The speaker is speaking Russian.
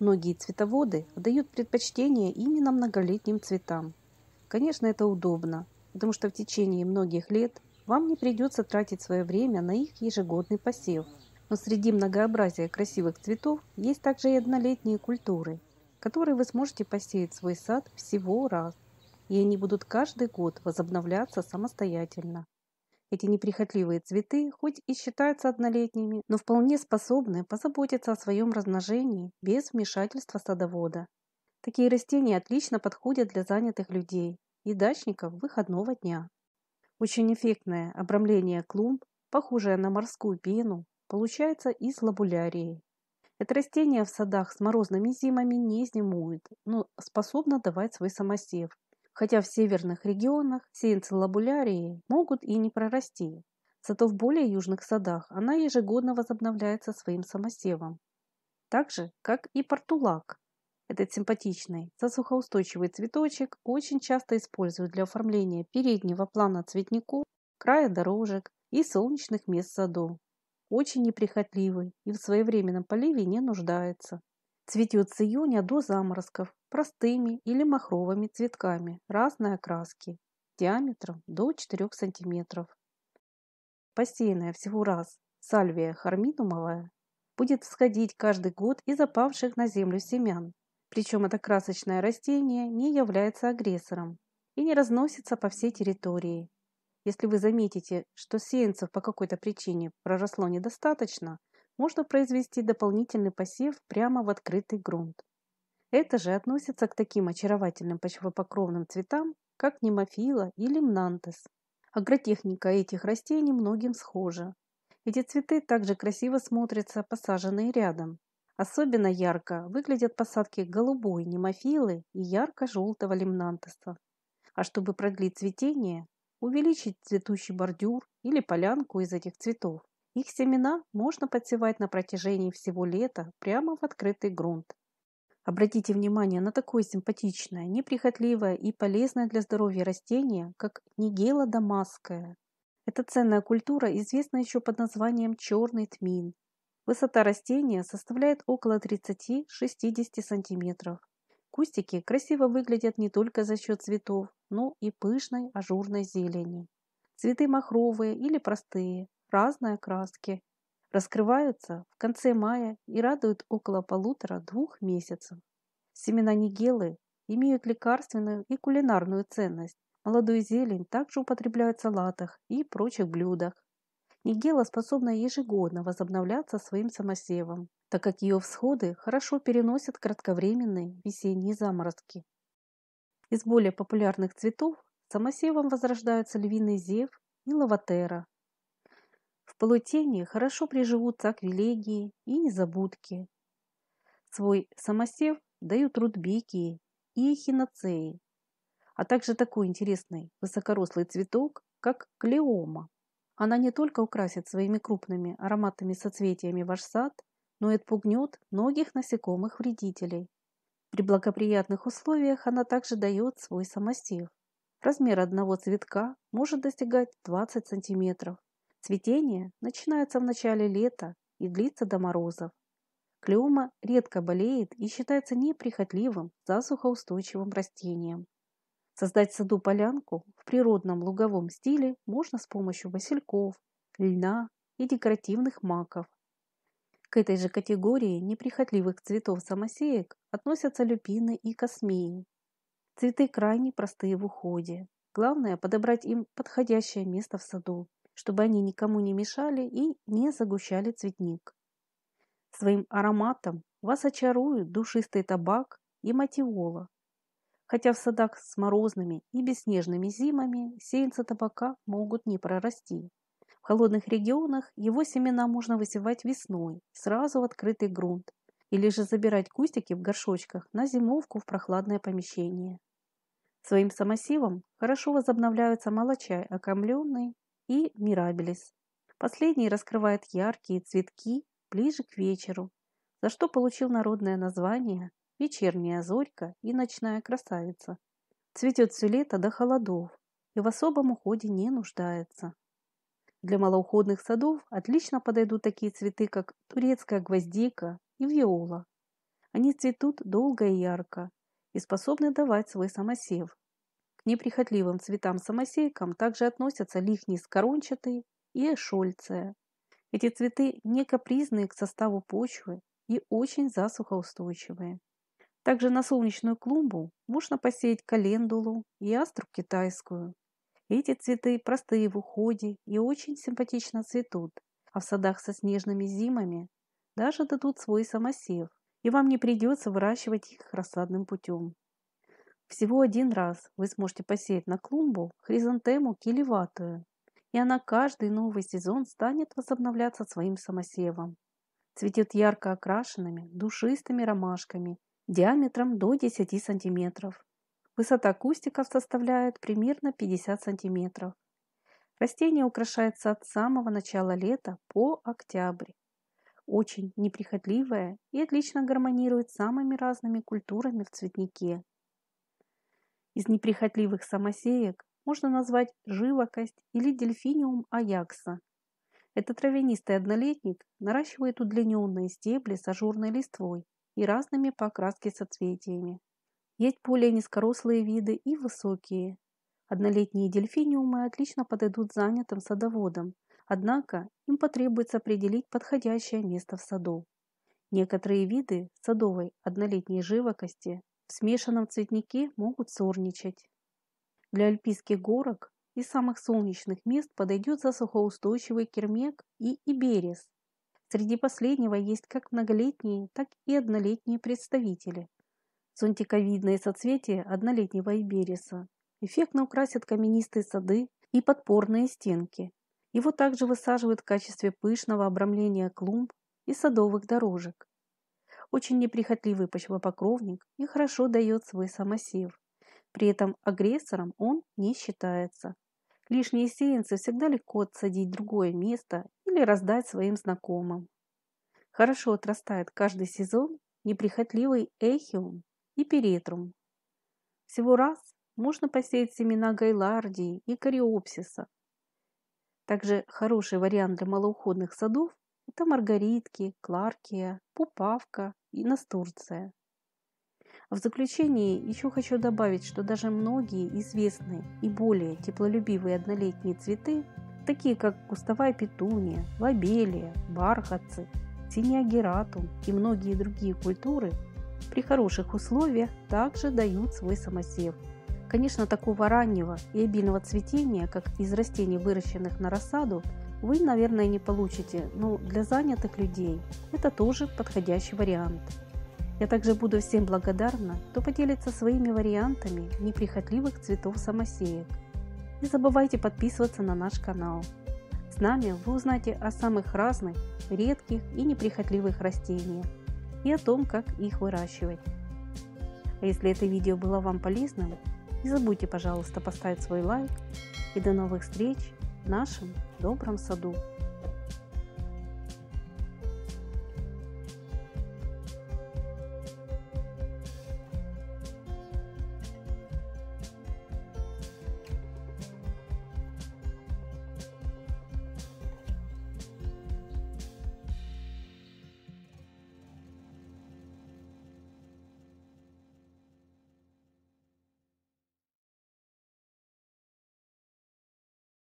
Многие цветоводы дают предпочтение именно многолетним цветам. Конечно, это удобно, потому что в течение многих лет вам не придется тратить свое время на их ежегодный посев. Но среди многообразия красивых цветов есть также и однолетние культуры, которые вы сможете посеять в свой сад всего раз, и они будут каждый год возобновляться самостоятельно. Эти неприхотливые цветы, хоть и считаются однолетними, но вполне способны позаботиться о своем размножении без вмешательства садовода. Такие растения отлично подходят для занятых людей и дачников выходного дня. Очень эффектное обрамление клумб, похожее на морскую пену, получается из лабулярии. Это растение в садах с морозными зимами не зимует, но способно давать свой самосев, хотя в северных регионах сеянцы лабулярии могут и не прорасти. Зато в более южных садах она ежегодно возобновляется своим самосевом. Так же, как и портулак. Этот симпатичный, засухоустойчивый цветочек очень часто используют для оформления переднего плана цветников, края дорожек и солнечных мест саду. Очень неприхотливый и в своевременном поливе не нуждается. Цветет с июня до заморозков простыми или махровыми цветками разной окраски диаметром до 4 см. Посеянная всего раз сальвия харминумовая будет всходить каждый год из опавших на землю семян. Причем это красочное растение не является агрессором и не разносится по всей территории. Если вы заметите, что сеянцев по какой-то причине проросло недостаточно, можно произвести дополнительный посев прямо в открытый грунт. Это же относится к таким очаровательным почвопокровным цветам, как немофила или мнантес. Агротехника этих растений многим схожа. Эти цветы также красиво смотрятся посаженные рядом. Особенно ярко выглядят посадки голубой немофилы и ярко-желтого лимнантеса. А чтобы продлить цветение, увеличить цветущий бордюр или полянку из этих цветов. Их семена можно подсевать на протяжении всего лета прямо в открытый грунт. Обратите внимание на такое симпатичное, неприхотливое и полезное для здоровья растение, как нигела дамасская. Эта ценная культура известна еще под названием черный тмин. Высота растения составляет около 30-60 см. Кустики красиво выглядят не только за счет цветов, но и пышной ажурной зелени. Цветы махровые или простые, Разные окраски, раскрываются в конце мая и радуют около полутора-двух месяцев. Семена нигелы имеют лекарственную и кулинарную ценность. Молодую зелень также употребляют в салатах и прочих блюдах. Нигела способна ежегодно возобновляться своим самосевом, так как ее всходы хорошо переносят кратковременные весенние заморозки. Из более популярных цветов самосевом возрождаются львиный зев и лаватера, полутени хорошо приживутся аквилегии и незабудки. Свой самосев дают рудбекии и эхиноцеи, а также такой интересный высокорослый цветок, как клеома. Она не только украсит своими крупными ароматными соцветиями ваш сад, но и отпугнет многих насекомых-вредителей. При благоприятных условиях она также дает свой самосев. Размер одного цветка может достигать 20 сантиметров. Цветение начинается в начале лета и длится до морозов. Клеома редко болеет и считается неприхотливым, засухоустойчивым растением. Создать в саду полянку в природном луговом стиле можно с помощью васильков, льна и декоративных маков. К этой же категории неприхотливых цветов самосеек относятся люпины и космеи. Цветы крайне простые в уходе. Главное подобрать им подходящее место в саду чтобы они никому не мешали и не загущали цветник. Своим ароматом вас очарует душистый табак и матиола. Хотя в садах с морозными и бесснежными зимами сеянцы табака могут не прорасти. В холодных регионах его семена можно высевать весной, сразу в открытый грунт, или же забирать кустики в горшочках на зимовку в прохладное помещение. Своим самосевом хорошо возобновляются молочай, окамленный и мирабелис. Последний раскрывает яркие цветки ближе к вечеру, за что получил народное название «Вечерняя зорька» и «Ночная красавица». Цветет все лето до холодов и в особом уходе не нуждается. Для малоуходных садов отлично подойдут такие цветы, как турецкая гвоздика и виола. Они цветут долго и ярко и способны давать свой самосев, к неприхотливым цветам-самосейкам также относятся лихнис корончатый и эшольция. Эти цветы не капризные к составу почвы и очень засухоустойчивые. Также на солнечную клумбу можно посеять календулу и астру китайскую. Эти цветы простые в уходе и очень симпатично цветут, а в садах со снежными зимами даже дадут свой самосев, и вам не придется выращивать их рассадным путем. Всего один раз вы сможете посеять на клумбу хризантему килеватую, и она каждый новый сезон станет возобновляться своим самосевом. Цветет ярко окрашенными, душистыми ромашками диаметром до 10 сантиметров. Высота кустиков составляет примерно 50 сантиметров. Растение украшается от самого начала лета по октябрь. Очень неприхотливое и отлично гармонирует с самыми разными культурами в цветнике. Из неприхотливых самосеек можно назвать живокость или дельфиниум аякса. Этот травянистый однолетник наращивает удлиненные стебли с ажурной листвой и разными по окраске соцветиями. Есть более низкорослые виды и высокие. Однолетние дельфиниумы отлично подойдут занятым садоводам, однако им потребуется определить подходящее место в саду. Некоторые виды садовой однолетней живокости в смешанном цветнике могут сорничать. Для альпийских горок и самых солнечных мест подойдет засухоустойчивый кермек и иберис. Среди последнего есть как многолетние, так и однолетние представители. Зонтиковидные соцветия однолетнего ибериса эффектно украсят каменистые сады и подпорные стенки. Его также высаживают в качестве пышного обрамления клумб и садовых дорожек очень неприхотливый почвопокровник и хорошо дает свой самосев. При этом агрессором он не считается. Лишние сеянцы всегда легко отсадить другое место или раздать своим знакомым. Хорошо отрастает каждый сезон неприхотливый эхиум и перетрум. Всего раз можно посеять семена гайлардии и кориопсиса. Также хороший вариант для малоуходных садов – это маргаритки, кларкия, пупавка, и Настурция. В заключение еще хочу добавить, что даже многие известные и более теплолюбивые однолетние цветы, такие как кустовая петуния, лобелия, бархатцы, синиагератум и многие другие культуры, при хороших условиях также дают свой самосев. Конечно, такого раннего и обильного цветения, как из растений, выращенных на рассаду, вы, наверное, не получите, но ну, для занятых людей это тоже подходящий вариант. Я также буду всем благодарна, кто поделится своими вариантами неприхотливых цветов самосеек. Не забывайте подписываться на наш канал. С нами вы узнаете о самых разных, редких и неприхотливых растениях и о том, как их выращивать. А если это видео было вам полезным, не забудьте, пожалуйста, поставить свой лайк и до новых встреч нашем добром саду.